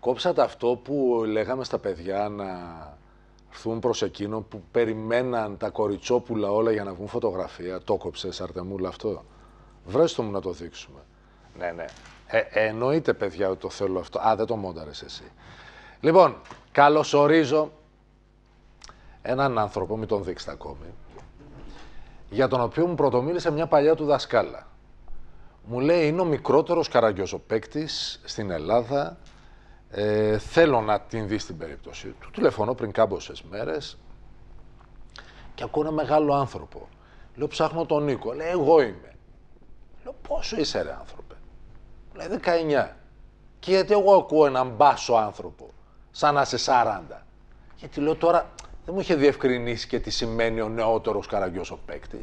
κόψατε αυτό που λέγαμε στα παιδιά να έρθουν προς εκείνο που περιμέναν τα κοριτσόπουλα όλα για να βγουν φωτογραφία. Το κόψε, Αρτεμούλα, αυτό. Βρέστο μου να το δείξουμε. Ναι, ναι. Ε, ε, εννοείται, παιδιά, ότι το θέλω αυτό. Α, δεν το μοντάρε εσύ. Λοιπόν, καλωσορίζω έναν άνθρωπο, μην τον δείξετε ακόμη, για τον οποίο μου πρωτομίλησε μια παλιά του δασκάλα. Μου λέει, είναι ο μικρότερος καραγκιόζο στην Ελλάδα, ε, θέλω να την δεις στην περίπτωση του. Τηλεφωνώ πριν κάμποσες μέρες και ακούω ένα μεγάλο άνθρωπο. Λέω ψάχνω τον Νίκο. Λέει εγώ είμαι. Λέω πόσο είσαι ρε άνθρωπε. Λέει 19. Και γιατί εγώ ακούω έναν μπάσο άνθρωπο σαν να είσαι 40. Γιατί λέω τώρα δεν μου είχε διευκρινίσει και τι σημαίνει ο νεότερος καραγκιός ο παίκτης.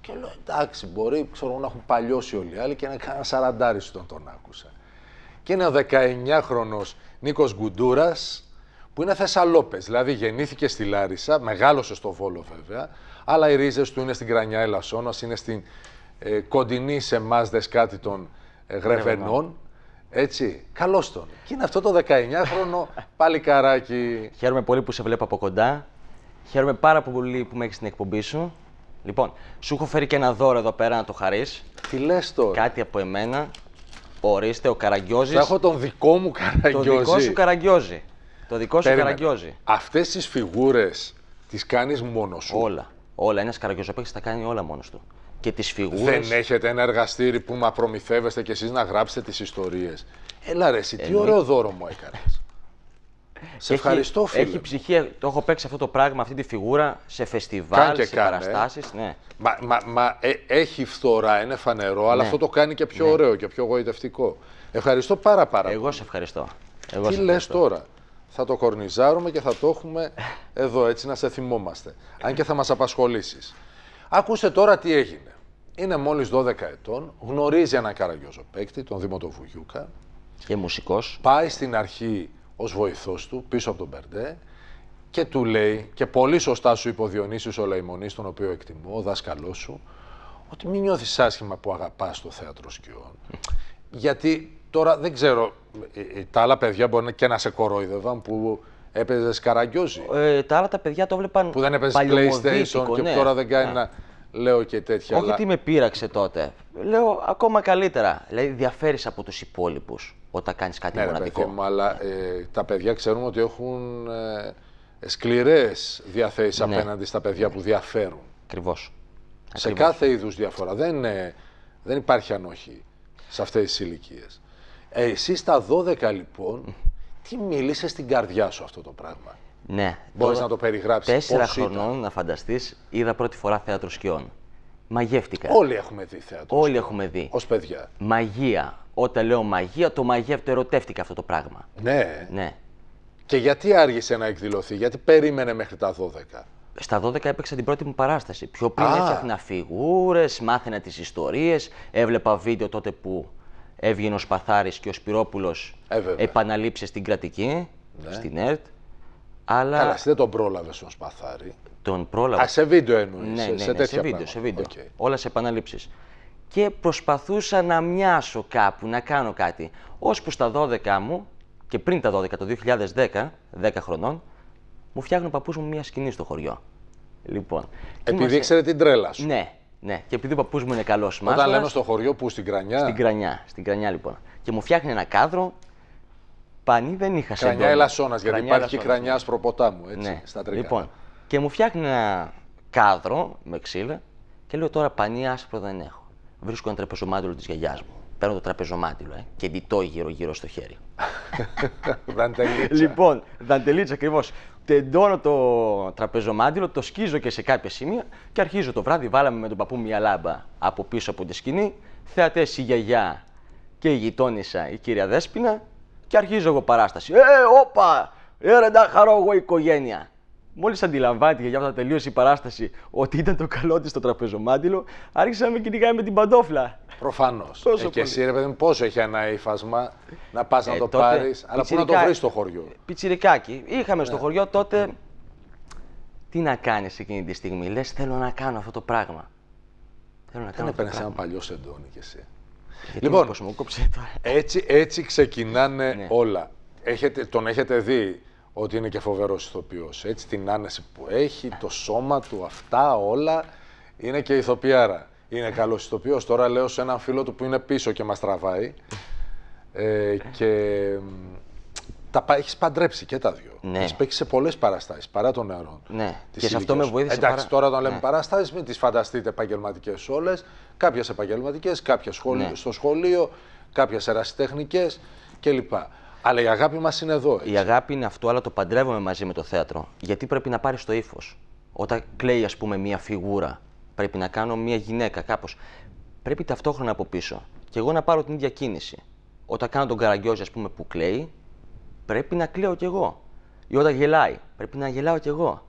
Και λέω εντάξει μπορεί ξέρω, να έχουν παλιώσει όλοι οι άλλοι και να κάνω σαραντάρι όταν τον άκουσα και ένα 19χρονος Νίκος Γκουντούρας που είναι Θεσσαλόπες, δηλαδή γεννήθηκε στη Λάρισα, μεγάλωσε στο Βόλο βέβαια, αλλά οι ρίζες του είναι στην Κρανιά Ελασσόνας, είναι στην ε, κοντινή σε εμάς δεσκάτη των ε, ναι, Γρεβενών, έτσι, καλώ τον. Και είναι αυτό το 19χρονο πάλι καράκι. Χαίρομαι πολύ που σε βλέπω από κοντά. Χαίρομαι πάρα πολύ που με έχεις στην εκπομπή σου. Λοιπόν, σου έχω φέρει και ένα δώρο εδώ πέρα να το χαρείς. Τι λες τώρα. Κάτι από εμένα. Ορίστε, ο Καραγκιόζης. Θα έχω τον δικό μου Καραγκιόζη. Το δικό σου Καραγκιόζη. Το δικό σου Καραγκιόζη. Αυτές τις φιγούρες τις κάνεις μόνος σου. Όλα. Όλα. Ένας Καραγκιόζης τα κάνει όλα μόνος του. Και τις Δεν έχετε ένα εργαστήρι που μα προμηθεύεστε και εσείς να γράψετε τις ιστορίες. Έλα ρε εσύ, τι ωραίο δώρο μου έκανες. Σε ευχαριστώ, φίλε. Έχει ψυχή, το έχω παίξει αυτό το πράγμα, αυτή τη φιγούρα σε φεστιβάλ, σε παραστάσεις. Ναι. Μα, μα, ε, έχει φθορά, είναι φανερό, αλλά ναι. αυτό το κάνει και πιο ναι. ωραίο και πιο γοητευτικό. Ευχαριστώ πάρα πάρα Εγώ σε ευχαριστώ. Εγώ Τι λε τώρα. Θα το κορνιζάρουμε και θα το έχουμε εδώ έτσι να σε θυμόμαστε. Αν και θα μας απασχολήσεις. Ακούστε τώρα τι έγινε. Είναι μόλις 12 ετών, γνωρίζει έναν καραγιόζο παίκτη, τον Δήμο Βουγιούκα. Και μουσικός. Πάει στην αρχή ως βοηθός του πίσω από τον Μπερντέ και του λέει, και πολύ σωστά σου είπε ο λαϊμονή, τον οποίο εκτιμώ, ο δάσκαλός σου, ότι μην νιώθεις άσχημα που αγαπάς το θέατρο σκιών. Γιατί τώρα δεν ξέρω, ε, ε, τα άλλα παιδιά μπορεί και να σε κορόιδευαν που έπαιζες Καραγκιόζη Ε, τα άλλα τα παιδιά το βλέπαν Που δεν έπαιζες PlayStation και ναι. τώρα δεν κάνει ναι. να... Λέω και τέτοια. Όχι αλλά... τι με πείραξε τότε. Λέω ακόμα καλύτερα. Δηλαδή διαφέρεις από τους υπόλοιπους όταν κάνεις κάτι ναι, μοναδικό. Ναι, αλλά ε, τα παιδιά ξέρουμε ότι έχουν ε, σκληρές διαθέσεις ναι. απέναντι στα παιδιά που διαφέρουν. Ακριβώς. Σε κάθε είδους διαφορά. Δεν, ε, δεν υπάρχει ανοχή σε αυτές τις ηλικίες. Ε, εσύ στα 12 λοιπόν, τι μίλησες στην καρδιά σου αυτό το πράγμα. Ναι. Μπορείς να το περιγράψεις. Τέσσερα χρονών, να φανταστείς, είδα πρώτη φορά θέατρο σκιών. Μαγεύτηκα. Όλοι έχουμε δει θέατρο. Όλοι έχουμε δει. Ως παιδιά. Μαγεία. Όταν λέω μαγεία, το το ερωτεύτηκε αυτό το πράγμα. Ναι. ναι. Και γιατί άργησε να εκδηλωθεί, γιατί περίμενε μέχρι τα 12. Στα 12 έπαιξα την πρώτη μου παράσταση. Πιο πριν Α. έφτιαχνα φιγούρες, μάθαινα τις ιστορίες. Έβλεπα βίντεο τότε που έβγαινε ο Σπαθάρης και ο Σπυρόπουλος ε, επαναλήψε στην κρατική, ναι. στην ΕΡΤ. Αλλά... Καλά, δεν τον πρόλαβες τον Σπαθάρη. Τον πρόλαβε. Α, σε βίντεο εννοείς. Ναι, ναι, σε, βίντεο. Σε βίντεο. Όλα σε επαναλήψεις και προσπαθούσα να μοιάσω κάπου, να κάνω κάτι. Ώσπου στα 12 μου και πριν τα 12, το 2010, 10 χρονών, μου φτιάχνουν ο μου μια σκηνή στο χωριό. Λοιπόν. Επειδή είμαστε... ήξερε την τρέλα σου. Ναι, ναι. Και επειδή ο παππούς μου είναι καλός μάθημα. Όταν λέμε στο χωριό, που στην κρανιά. Στην κρανιά, στην κρανιά λοιπόν. Και μου φτιάχνει ένα κάδρο. Πανί δεν είχα σε Κρανιά Ελασσόνας, γιατί υπάρχει ελασσόνας, και κρανιάς ναι. προποτάμου, έτσι, ναι. στα τρελά. Λοιπόν, και μου φτιάχνει ένα κάδρο με ξύλα και λέω τώρα πανί άσπρο δεν έχω βρίσκω ένα τραπεζομάτιλο της γιαγιάς μου. Παίρνω το τραπεζομάτιλο ε, και διτω γυρω γύρω-γύρω στο χέρι. Δαντελίτσα. λοιπόν, δαντελίτσα ακριβώς. Τεντώνω το τραπεζομάντιλο, το σκίζω και σε κάποια σημεία και αρχίζω το βράδυ. Βάλαμε με τον παππού μια λάμπα από πίσω από τη σκηνή. Θεατές η γιαγιά και η γειτόνισσα η κυρία Δέσπινα και αρχίζω εγώ παράσταση. Ε, όπα! Ε, χαρώ εγώ οικογένεια. Μόλις αντιλαμβάνεται για αυτά τελείωσε η παράσταση ότι ήταν το καλό της στο τραπεζομάντιλο, άρχισε να με κυνηγάει με την παντόφλα. Προφανώς. Ε, και εσύ, ρε παιδί πόσο έχει ένα ύφασμα να πας ε, να το πάρεις, αλλά πού να το βρει στο χωριό. Ε, πιτσιρικάκι. Είχαμε στο ναι. χωριό τότε. Τι να κάνεις εκείνη τη στιγμή, λες, θέλω να κάνω αυτό το πράγμα. Θέλω να κάνω. Δεν έπαιρνε ένα παλιό σεντόνι κι εσύ. Γιατί λοιπόν, Έτσι, έτσι ξεκινάνε ναι. όλα. Έχετε, τον έχετε δει ότι είναι και φοβερός ηθοποιός. Έτσι, την άνεση που έχει, το σώμα του, αυτά όλα, είναι και ηθοποιάρα. Είναι καλός ηθοποιός. Τώρα λέω σε έναν φίλο του που είναι πίσω και μας τραβάει. Ε, και τα έχεις παντρέψει και τα δύο. Ναι. παίξει σε πολλές παραστάσεις παρά των νεαρών. Ναι. και σε αυτό με βοήθησε. Εντάξει, τώρα όταν λέμε ναι. παραστάσεις, παραστάσει, μην τις φανταστείτε επαγγελματικές όλες. Κάποιες επαγγελματικές, κάποια σχολείο, ναι. στο σχολείο, κάποιες ερασιτεχνικές κλπ. Αλλά η αγάπη μας είναι εδώ. Η αγάπη είναι αυτό, αλλά το παντρεύομαι μαζί με το θέατρο. Γιατί πρέπει να πάρεις το ύφος. Όταν κλαίει, ας πούμε, μία φιγούρα, πρέπει να κάνω μία γυναίκα κάπως. Πρέπει ταυτόχρονα από πίσω. Και εγώ να πάρω την ίδια κίνηση. Όταν κάνω τον καραγκιόζη, ας πούμε, που κλαίει, πρέπει να κλαίω κι εγώ. Ή όταν γελάει, πρέπει να γελάω κι εγώ.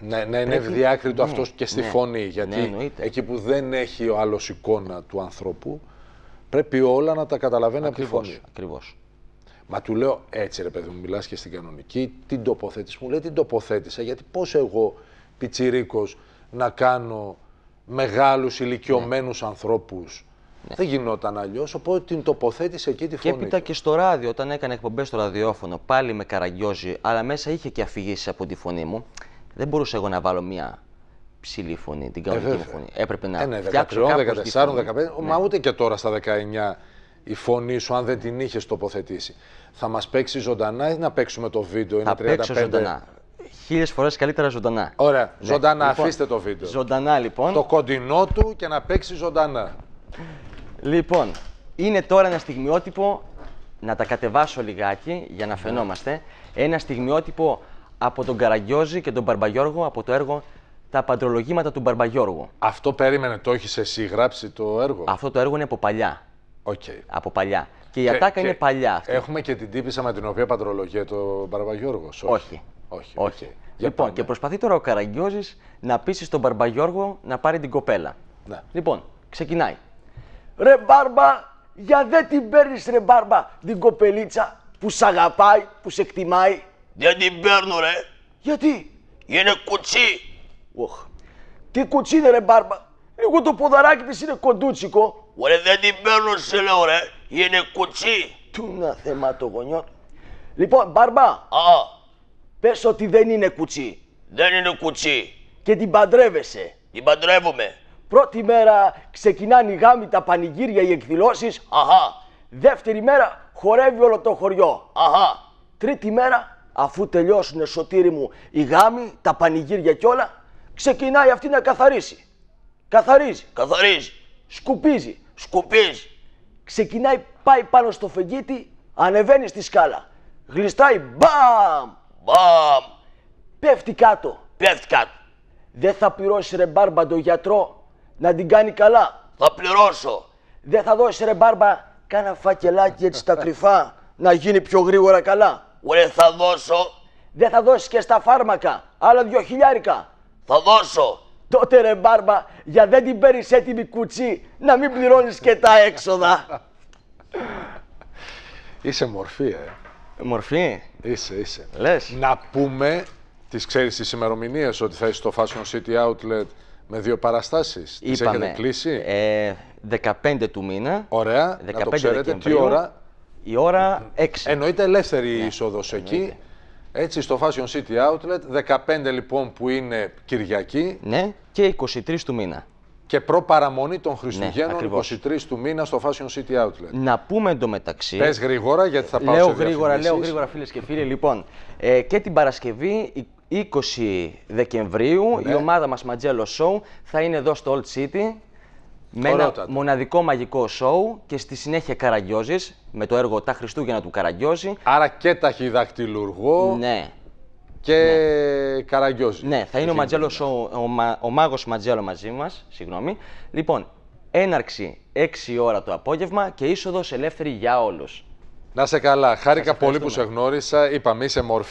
Ναι, ναι, είναι πρέπει... ευδιάκριτο ναι, αυτός και στη ναι. φωνή. Ναι, γιατί ναι, εκεί που δεν έχει ο άλλος εικόνα του ανθρώπου, Πρέπει όλα να τα καταλαβαίνει ακριβώς, από τη φωνή. Ακριβώς. Μα του λέω έτσι ρε παιδί μου, μιλάς και στην κανονική, την τοποθέτηση μου λέει την τοποθέτησα. Γιατί πώς εγώ, πιτσιρίκος, να κάνω μεγάλους ηλικιωμένους ναι. ανθρώπους. Ναι. Δεν γινόταν αλλιώς, οπότε την τοποθέτησε εκεί τη φωνή. Και έπειτα και στο ράδιο, όταν έκανε εκπομπές στο ραδιόφωνο, πάλι με καραγκιόζει. αλλά μέσα είχε και αφηγήσει από τη φωνή μου. Δεν μπορούσα εγώ να βάλω μια ψηλή φωνή, την ε, κανονική μου φωνή. Έπρεπε να ε, ναι, φτιάξω 13, 14, 15, ναι. ούτε και τώρα στα 19 η φωνή σου, αν δεν την είχες τοποθετήσει. Θα μας παίξει ζωντανά ή να παίξουμε το βίντεο, είναι θα 35. Παίξω ζωντανά. Χίλιες φορές καλύτερα ζωντανά. Ωραία. Ναι. Ζωντανά, λοιπόν, αφήστε το βίντεο. Ζωντανά λοιπόν. Το κοντινό του και να παίξει ζωντανά. Λοιπόν, είναι τώρα ένα στιγμιότυπο. Να τα κατεβάσω λιγάκι για να ναι. φαινόμαστε. Ένα στιγμιότυπο από τον Καραγκιόζη και τον Μπαρμπαγιώργο από το έργο τα παντρολογήματα του Μπαρμπαγιώργου. Αυτό περίμενε, το έχεις εσύ γράψει το έργο. Αυτό το έργο είναι από παλιά. Okay. Από παλιά. Και η και, ατάκα και είναι παλιά. Αυτή. Έχουμε και την τύπησα με την οποία παντρολογεί το Μπαρμπαγιώργος. Όχι. Όχι. Όχι. Όχι. Okay. Λοιπόν, και προσπαθεί τώρα ο Καραγκιόζης να πείσει τον Μπαρμπαγιώργο να πάρει την κοπέλα. Ναι. Λοιπόν, ξεκινάει. Ρε μπάρμπα, για δεν την παίρνεις ρε μπάρμπα την κοπελίτσα που σ' αγαπάει, που σε εκτιμάει. Δεν την παίρνω, ρε. Γιατί? Είναι κουτσί Οχ. Τι κουτσί είναι ρε μπάρμπα. Εγώ το ποδαράκι της είναι κοντούτσικο. Ωραία δεν την παίρνω σε λέω ρε. Είναι κουτσί. Του να θέμα το γονιό. Λοιπόν μπάρμπα. Α. Πες ότι δεν είναι κουτσί. Δεν είναι κουτσί. Και την παντρεύεσαι. Την παντρεύομαι. Πρώτη μέρα ξεκινάνε οι γάμοι, τα πανηγύρια, οι εκδηλώσεις. Αχά. Δεύτερη μέρα χορεύει όλο το χωριό. Αχά. Τρίτη μέρα, αφού τελειώσουν σωτήρι μου οι γάμοι, τα πανηγύρια κιόλα ξεκινάει αυτή να καθαρίσει. Καθαρίζει, καθαρίζει, σκουπίζει, σκουπίζει. Ξεκινάει, πάει πάνω στο φεγγίτι, ανεβαίνει στη σκάλα. Γλιστράει, μπαμ, μπαμ. Πέφτει κάτω, πέφτει κάτω. Δεν θα πληρώσει ρε μπάρμπα τον γιατρό να την κάνει καλά. Θα πληρώσω. Δεν θα δώσει ρε μπάρμπα κάνα φακελάκι έτσι τα κρυφά να γίνει πιο γρήγορα καλά. Ωραία θα δώσω. Δεν θα δώσει και στα φάρμακα άλλα δυο χιλιάρικα. Θα δώσω. Τότε ρε μπάρμπα, για δεν την παίρνεις έτοιμη κουτσή, να μην πληρώνεις και τα έξοδα. Είσαι μορφή, ε. ε. Μορφή. Είσαι, είσαι. Λες. Να πούμε, τις ξέρεις τις ημερομηνίες ότι θα είσαι στο Fashion City Outlet με δύο παραστάσεις. Είπαμε, τις έχετε κλείσει. Ε, 15 του μήνα. Ωραία. 15 να το ξέρετε. τι ώρα. Η ώρα 6. Εννοείται ελεύθερη η ναι. είσοδος εκεί. Έτσι, στο Fashion City Outlet, 15 λοιπόν που είναι Κυριακή. Ναι, και 23 του μήνα. Και προπαραμονή των Χριστουγέννων, 23 ναι, του μήνα στο Fashion City Outlet. Να πούμε εντωμεταξύ. Πες γρήγορα, γιατί θα πάω λέω σε γρήγορα, Λέω γρήγορα, φίλες και φίλοι. Λοιπόν, ε, και την Παρασκευή 20 Δεκεμβρίου η ναι. ομάδα μας Ματζέλο Show θα είναι εδώ στο Old City με ένα μοναδικό μαγικό σοου και στη συνέχεια Καραγκιόζης με το έργο Τα Χριστούγεννα του Καραγκιόζη. Άρα και ταχυδακτηλουργό. Ναι. Και ναι. Ναι, θα είναι ο, ο, ο, ο μάγος Ματζέλο μαζί μας. Συγγνώμη. Λοιπόν, έναρξη 6 ώρα το απόγευμα και είσοδος ελεύθερη για όλους. Να σε καλά. Χάρηκα πολύ που σε γνώρισα. Είπαμε, είσαι μορφή.